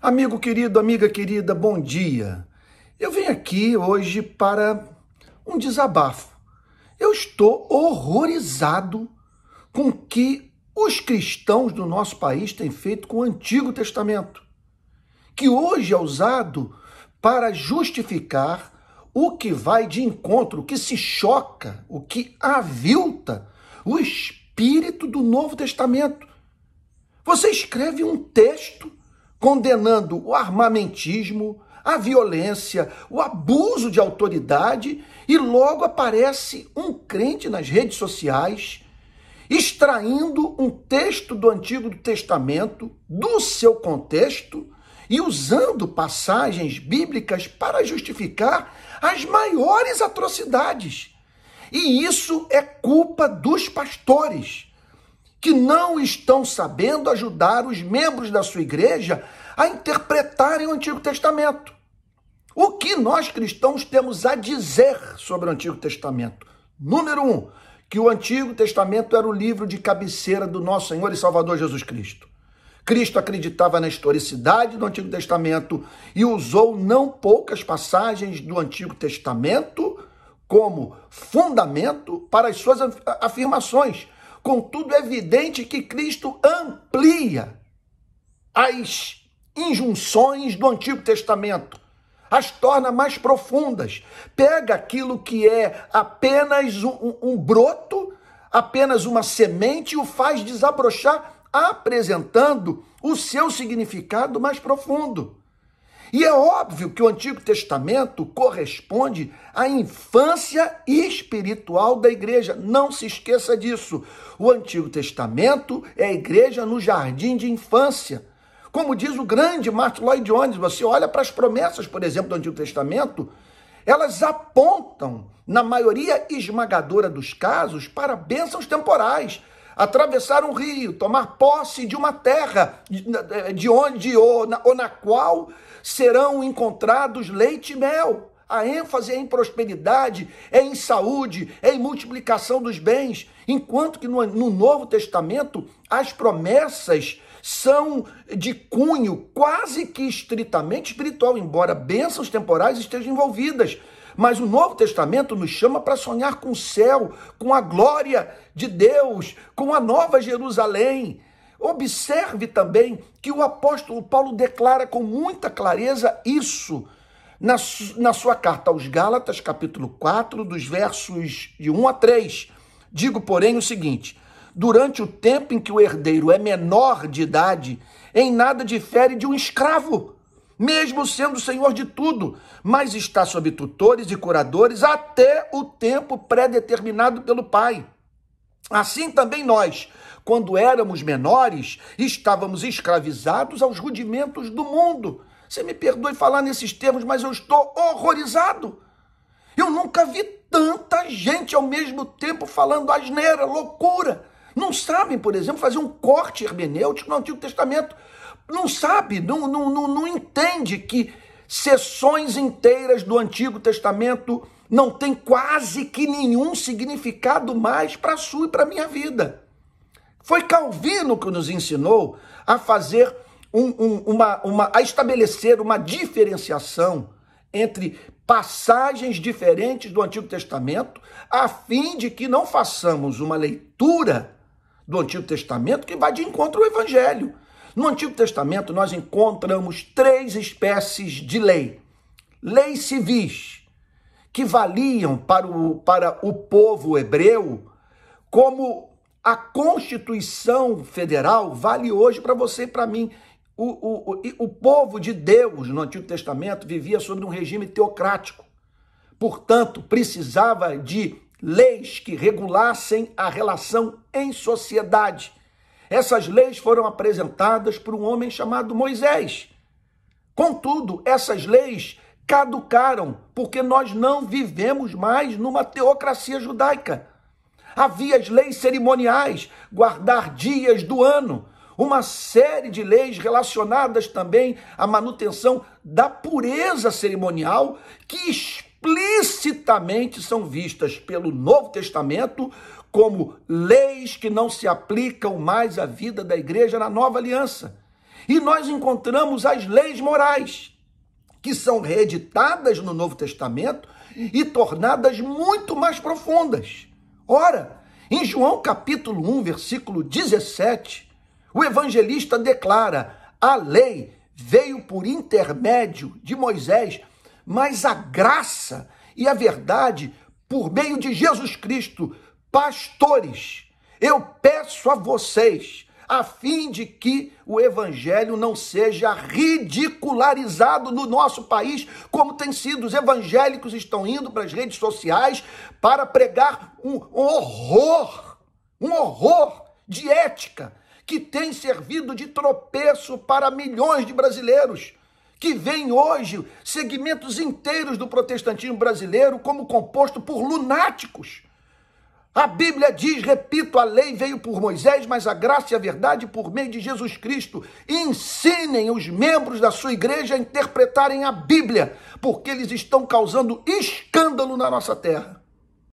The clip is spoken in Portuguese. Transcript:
Amigo querido, amiga querida, bom dia. Eu vim aqui hoje para um desabafo. Eu estou horrorizado com o que os cristãos do nosso país têm feito com o Antigo Testamento, que hoje é usado para justificar o que vai de encontro, o que se choca, o que avilta o espírito do Novo Testamento. Você escreve um texto condenando o armamentismo, a violência, o abuso de autoridade, e logo aparece um crente nas redes sociais extraindo um texto do Antigo Testamento do seu contexto e usando passagens bíblicas para justificar as maiores atrocidades. E isso é culpa dos pastores, que não estão sabendo ajudar os membros da sua igreja a interpretarem o Antigo Testamento. O que nós cristãos temos a dizer sobre o Antigo Testamento? Número um, que o Antigo Testamento era o livro de cabeceira do nosso Senhor e Salvador Jesus Cristo. Cristo acreditava na historicidade do Antigo Testamento e usou não poucas passagens do Antigo Testamento como fundamento para as suas afirmações. Contudo, é evidente que Cristo amplia as injunções do Antigo Testamento, as torna mais profundas. Pega aquilo que é apenas um, um broto, apenas uma semente, e o faz desabrochar, apresentando o seu significado mais profundo. E é óbvio que o Antigo Testamento corresponde à infância espiritual da igreja. Não se esqueça disso. O Antigo Testamento é a igreja no jardim de infância. Como diz o grande Martin Lloyd Jones, você olha para as promessas, por exemplo, do Antigo Testamento, elas apontam, na maioria esmagadora dos casos, para bênçãos temporais. Atravessar um rio, tomar posse de uma terra de onde ou na, ou na qual serão encontrados leite e mel. A ênfase é em prosperidade, é em saúde, é em multiplicação dos bens. Enquanto que no, no Novo Testamento, as promessas são de cunho quase que estritamente espiritual, embora bênçãos temporais estejam envolvidas. Mas o Novo Testamento nos chama para sonhar com o céu, com a glória de Deus, com a nova Jerusalém. Observe também que o apóstolo Paulo declara com muita clareza isso na, na sua carta aos Gálatas, capítulo 4, dos versos de 1 a 3. Digo, porém, o seguinte: durante o tempo em que o herdeiro é menor de idade, em nada difere de um escravo, mesmo sendo senhor de tudo, mas está sob tutores e curadores até o tempo pré-determinado pelo pai. Assim também nós, quando éramos menores, estávamos escravizados aos rudimentos do mundo. Você me perdoe falar nesses termos, mas eu estou horrorizado. Eu nunca vi tanta gente ao mesmo tempo falando asneira, loucura. Não sabem, por exemplo, fazer um corte hermenêutico no Antigo Testamento. Não sabe, não, não, não, não entende que sessões inteiras do Antigo Testamento não tem quase que nenhum significado mais para a sua e para a minha vida. Foi Calvino que nos ensinou a fazer um, um, uma, uma, a estabelecer uma diferenciação entre passagens diferentes do Antigo Testamento, a fim de que não façamos uma leitura do Antigo Testamento que vá de encontro ao Evangelho. No Antigo Testamento, nós encontramos três espécies de lei: leis civis, que valiam para o, para o povo hebreu como a Constituição Federal vale hoje para você e para mim. O, o, o, o povo de Deus no Antigo Testamento vivia sob um regime teocrático. Portanto, precisava de leis que regulassem a relação em sociedade. Essas leis foram apresentadas por um homem chamado Moisés. Contudo, essas leis caducaram, porque nós não vivemos mais numa teocracia judaica. Havia as leis cerimoniais, guardar dias do ano, uma série de leis relacionadas também à manutenção da pureza cerimonial, que explicitamente são vistas pelo Novo Testamento como leis que não se aplicam mais à vida da igreja na nova aliança. E nós encontramos as leis morais, que são reeditadas no Novo Testamento e tornadas muito mais profundas. Ora, em João capítulo 1, versículo 17, o evangelista declara: a lei veio por intermédio de Moisés, mas a graça e a verdade por meio de Jesus Cristo. Pastores, eu peço a vocês, a fim de que o evangelho não seja ridicularizado no nosso país, como tem sido. Os evangélicos estão indo para as redes sociais para pregar um horror, um horror de ética que tem servido de tropeço para milhões de brasileiros, que veem hoje segmentos inteiros do protestantismo brasileiro como composto por lunáticos. A Bíblia diz, repito, a lei veio por Moisés, mas a graça e a verdade por meio de Jesus Cristo. Ensinem os membros da sua igreja a interpretarem a Bíblia, porque eles estão causando escândalo na nossa terra.